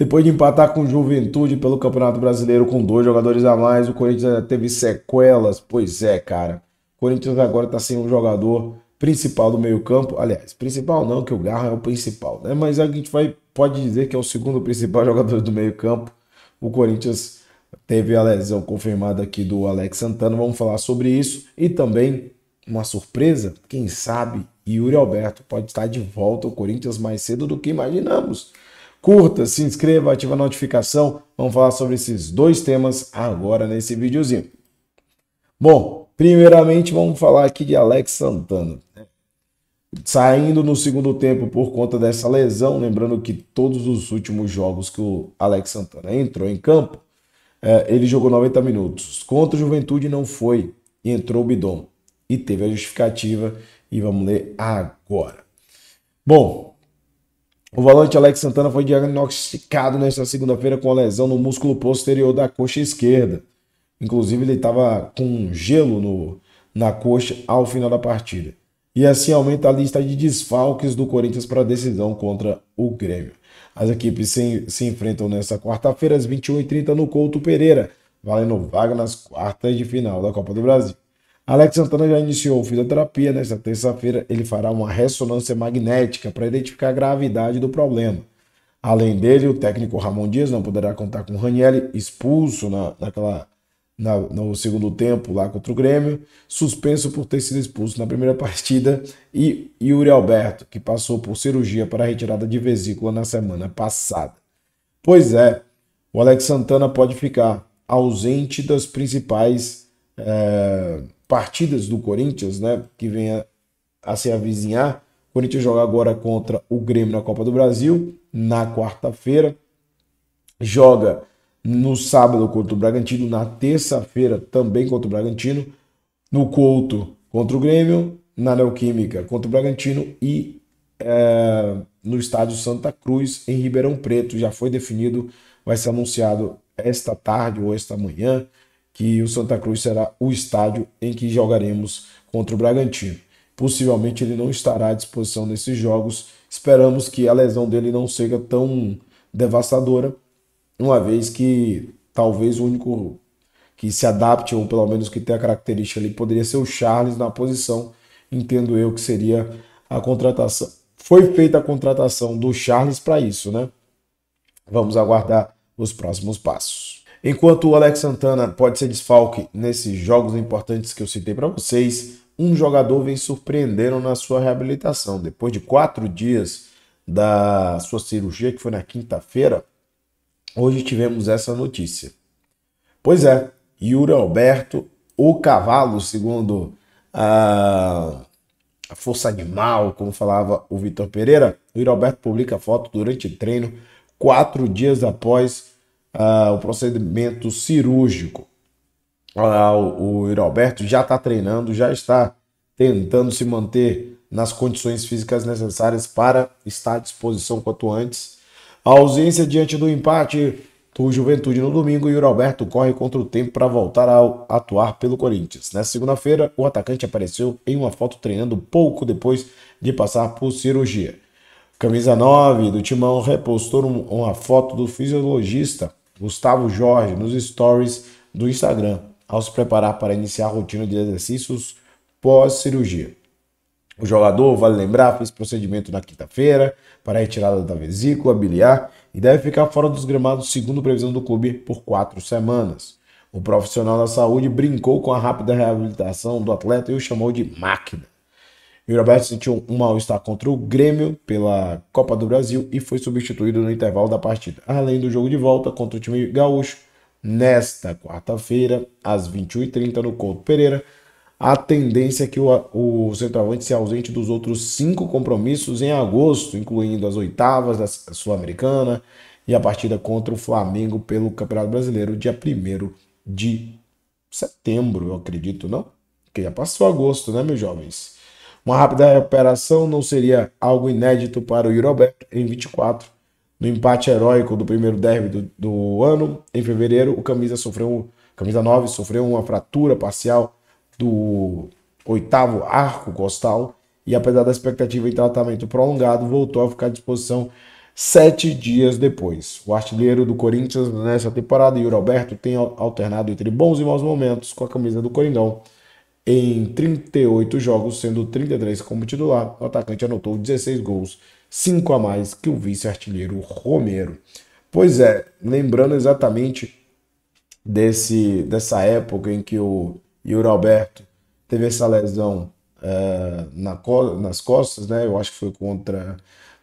Depois de empatar com Juventude pelo Campeonato Brasileiro com dois jogadores a mais, o Corinthians teve sequelas. Pois é, cara. O Corinthians agora está sem um jogador principal do meio-campo. Aliás, principal não, que o Garra é o principal, né? Mas a gente vai, pode dizer que é o segundo principal jogador do meio-campo. O Corinthians teve a lesão confirmada aqui do Alex Santana. Vamos falar sobre isso. E também uma surpresa, quem sabe Yuri Alberto pode estar de volta ao Corinthians mais cedo do que imaginamos. Curta, se inscreva, ativa a notificação. Vamos falar sobre esses dois temas agora nesse videozinho. Bom, primeiramente vamos falar aqui de Alex Santana. Né? Saindo no segundo tempo por conta dessa lesão, lembrando que todos os últimos jogos que o Alex Santana entrou em campo, é, ele jogou 90 minutos. Contra o Juventude não foi entrou o Bidon. E teve a justificativa e vamos ler agora. Bom, o volante Alex Santana foi diagnosticado nesta segunda-feira com a lesão no músculo posterior da coxa esquerda. Inclusive, ele estava com gelo no, na coxa ao final da partida. E assim aumenta a lista de desfalques do Corinthians para a decisão contra o Grêmio. As equipes se, se enfrentam nesta quarta-feira às 21h30 no Couto Pereira, valendo vaga nas quartas de final da Copa do Brasil. Alex Santana já iniciou fisioterapia. Nesta terça-feira, ele fará uma ressonância magnética para identificar a gravidade do problema. Além dele, o técnico Ramon Dias não poderá contar com o Ranieri, expulso na, naquela, na, no segundo tempo lá contra o Grêmio, suspenso por ter sido expulso na primeira partida, e Yuri Alberto, que passou por cirurgia para retirada de vesícula na semana passada. Pois é, o Alex Santana pode ficar ausente das principais. É partidas do Corinthians, né, que venha a se avizinhar. O Corinthians joga agora contra o Grêmio na Copa do Brasil, na quarta-feira. Joga no sábado contra o Bragantino, na terça-feira também contra o Bragantino, no Couto contra o Grêmio, na Neoquímica contra o Bragantino e é, no estádio Santa Cruz, em Ribeirão Preto. Já foi definido, vai ser anunciado esta tarde ou esta manhã que o Santa Cruz será o estádio em que jogaremos contra o Bragantino. Possivelmente ele não estará à disposição nesses jogos. Esperamos que a lesão dele não seja tão devastadora, uma vez que talvez o único que se adapte, ou pelo menos que tenha a característica ali, poderia ser o Charles na posição, entendo eu que seria a contratação. Foi feita a contratação do Charles para isso, né? Vamos aguardar os próximos passos. Enquanto o Alex Santana pode ser desfalque nesses jogos importantes que eu citei para vocês, um jogador vem surpreendendo na sua reabilitação. Depois de quatro dias da sua cirurgia, que foi na quinta-feira, hoje tivemos essa notícia. Pois é, Yuri Alberto, o cavalo, segundo a, a Força Animal, como falava o Vitor Pereira, o Yuri Alberto publica foto durante treino, quatro dias após ah, o procedimento cirúrgico. Ah, o, o Roberto já está treinando, já está tentando se manter nas condições físicas necessárias para estar à disposição quanto antes. A ausência diante do empate do Juventude no domingo e o Roberto corre contra o tempo para voltar a atuar pelo Corinthians. Na segunda-feira, o atacante apareceu em uma foto treinando pouco depois de passar por cirurgia. Camisa 9 do Timão repostou uma foto do fisiologista Gustavo Jorge nos stories do Instagram ao se preparar para iniciar a rotina de exercícios pós-cirurgia. O jogador, vale lembrar, fez procedimento na quinta-feira para a retirada da vesícula biliar e deve ficar fora dos gramados, segundo previsão do clube, por quatro semanas. O profissional da saúde brincou com a rápida reabilitação do atleta e o chamou de máquina. E Roberto sentiu um mal-estar contra o Grêmio pela Copa do Brasil e foi substituído no intervalo da partida. Além do jogo de volta contra o time gaúcho, nesta quarta-feira, às 21h30, no Couto Pereira, a tendência é que o, o centroavante se ausente dos outros cinco compromissos em agosto, incluindo as oitavas da Sul-Americana e a partida contra o Flamengo pelo Campeonato Brasileiro, dia 1 de setembro, eu acredito, não? Porque já passou agosto, né, meus jovens? Uma rápida recuperação não seria algo inédito para o Iroberto. em 24. No empate heróico do primeiro derby do, do ano, em fevereiro, o camisa sofreu, camisa 9 sofreu uma fratura parcial do oitavo arco costal e apesar da expectativa em tratamento prolongado, voltou a ficar à disposição sete dias depois. O artilheiro do Corinthians nessa temporada, Yuri Alberto, tem alternado entre bons e maus momentos com a camisa do Coringão em 38 jogos, sendo 33 como titular, o atacante anotou 16 gols, 5 a mais que o vice-artilheiro Romero. Pois é, lembrando exatamente desse, dessa época em que o Yuri Alberto teve essa lesão uh, na, nas costas, né? Eu acho que foi contra.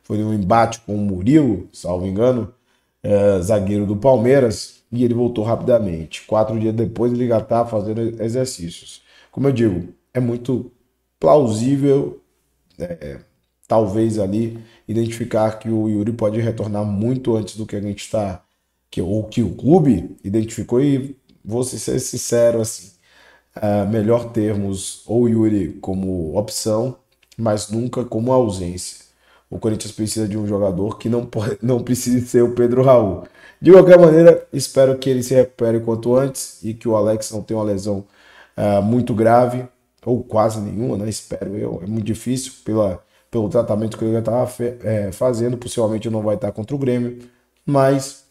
Foi um embate com o Murilo, salvo engano, uh, zagueiro do Palmeiras, e ele voltou rapidamente. Quatro dias depois ele já estava tá fazendo exercícios como eu digo, é muito plausível, é, talvez ali, identificar que o Yuri pode retornar muito antes do que a gente está, que, ou que o clube identificou. E vou ser sincero, assim, é melhor termos ou Yuri como opção, mas nunca como ausência. O Corinthians precisa de um jogador que não, pode, não precise ser o Pedro Raul. De qualquer maneira, espero que ele se recupere quanto antes e que o Alex não tenha uma lesão é, muito grave, ou quase nenhuma, né? Espero eu. É muito difícil pela, pelo tratamento que ele já estava é, fazendo. Possivelmente não vai estar contra o Grêmio, mas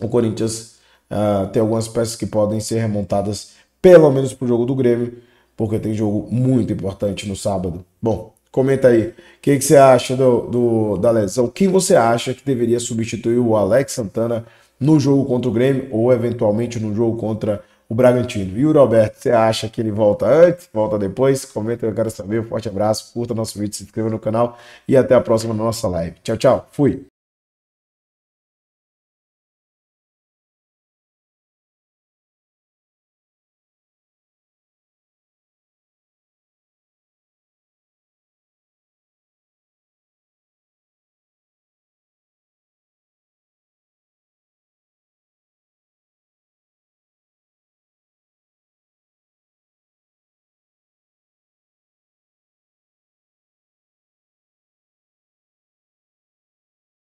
o Corinthians uh, tem algumas peças que podem ser remontadas, pelo menos para o jogo do Grêmio, porque tem jogo muito importante no sábado. Bom, comenta aí. O que, que, você acha do, do, da lesão? Quem você acha que deveria substituir o Alex Santana no jogo contra o Grêmio ou eventualmente no jogo contra o Bragantino. E o Roberto, você acha que ele volta antes, volta depois? Comenta, eu quero saber. Um forte abraço, curta nosso vídeo, se inscreva no canal e até a próxima nossa live. Tchau, tchau. Fui.